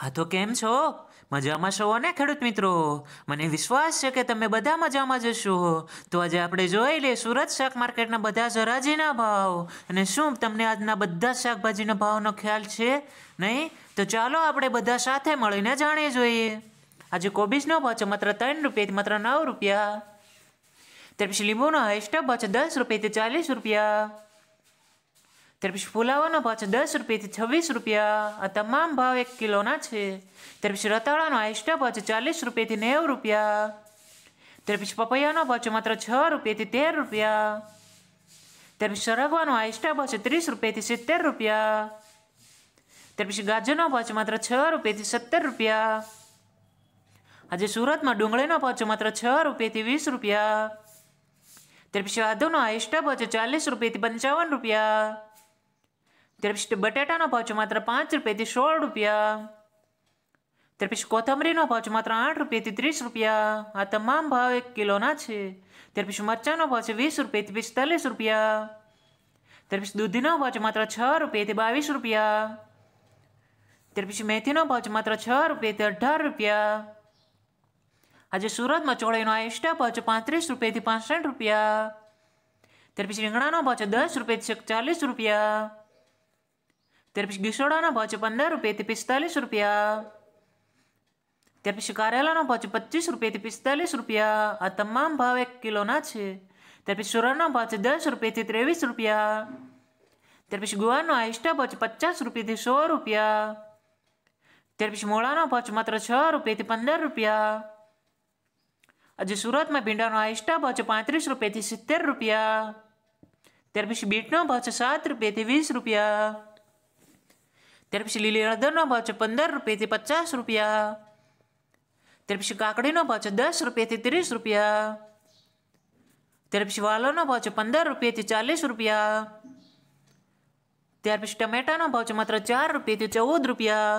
હા તો કેમ છો મજામાં છો ને ખેડૂત મિત્રો મને વિશ્વાસ છે કે તમે બધા મજામાં જશો તો આજે આપણે જોઈ લઈએ સુરત શાક માર્કેટના બધા જરાજીના ભાવ અને શું તમને આજના બધા શાકભાજીના ભાવનો ખ્યાલ છે નહીં તો ચાલો આપણે બધા સાથે મળીને જાણી જોઈએ આજે કોબીજનો ભાવ છે માત્ર ત્રણ રૂપિયાથી માત્ર નવ રૂપિયા ત્યાર પછી લીંબુનો હાઈસ્ટ ભાવ છે દસ રૂપિયાથી ચાલીસ રૂપિયા ત્યાર પછી ફુલાવાનો ભાવ દસ રૂપિયાથી છવ્વીસ રૂપિયા આ તમામ ભાવ એક કિલોના છે ત્યાર પછી રતાળાનો આઈસ્ટા ભાવ ચાલીસ રૂપિયાથી નેવું રૂપિયા ત્યાર પછી પપૈયાનો ભાવ માત્ર છ રૂપિયાથી તેર રૂપિયા ત્યાર પછી સરગવાનો આઈસ્ટા ભાવ છે ત્રીસ રૂપિયાથી સિત્તેર રૂપિયા ત્યાર પછી ગાજરનો ભાવ માત્ર છ રૂપિયાથી સત્તર રૂપિયા આજે સુરતમાં ડુંગળીનો ભાવ માત્ર છ રૂપિયાથી વીસ રૂપિયા ત્યાર પછી આદુનો આઈસ્ટા ભાવ ચાલીસ રૂપિયાથી પંચાવન રૂપિયા પછી બટેટાનો ભાવ છે માત્ર પાંચ રૂપિયાથી સોળ રૂપિયા ત્યાર પછી કોથમરીનો ભાવ છે માત્ર આઠ રૂપિયાથી ત્રીસ રૂપિયા આ તમામ ભાવ એક કિલોના છે ત્યાર પછી મરચાંનો ભાવ છે વીસ રૂપિયાથી પિસ્તાલીસ રૂપિયા ત્યાર પછી દૂધીનો ભાવ છે માત્ર છ રૂપિયાથી બાવીસ રૂપિયા ત્યાર પછી મેથીનો ભાવ છે માત્ર છ રૂપિયાથી અઢાર રૂપિયા આજે સુરતમાં ચોળીનો આ એક્સ્ટ્રા ભાવ છે પાંત્રીસ રૂપિયાથી પાંસઠ રૂપિયા ત્યાર પછી રીંગણાનો ભાવ છે દસ રૂપિયાથી ચાલીસ રૂપિયા ત્યાર પછી ગીસોડાનો ભાવ છે પંદર રૂપિયાથી પિસ્તાલીસ રૂપિયા ત્યાર પછી કારેલાનો ભાવ છે પચીસ રૂપિયાથી પિસ્તાલીસ રૂપિયા આ તમામ ભાવ એક કિલોના છે ત્યાર પછી સોરાનો ભાવ છે દસ રૂપિયાથી ત્રેવીસ રૂપિયા ત્યાર પછી ગુવાનો આઈસ્ટા ભાવ છે પચાસ રૂપિયાથી સો રૂપિયા ત્યાર પછી મોળાનો ભાવ છે માત્ર છ રૂપિયાથી પંદર રૂપિયા આજે સુરતમાં ભીંડાનો આઈસ્ટા ભાવ છે પાંત્રીસ રૂપિયાથી સિત્તેર રૂપિયા ત્યાર પછી બીટનો ભાવ છે સાત રૂપિયાથી વીસ રૂપિયા ત્યાર પછી લીલી હળદરનો ભાવ છે પંદર રૂપિયાથી પચાસ રૂપિયા ત્યાર પછી કાકડીનો ભાવ છે દસ રૂપિયાથી ત્રીસ રૂપિયા ત્યાર પછી વાલોનો ભાવ છે પંદર રૂપિયાથી ચાલીસ રૂપિયા ત્યાર પછી ટમેટાનો ભાવ છે માત્ર ચાર રૂપિયાથી ચૌદ રૂપિયા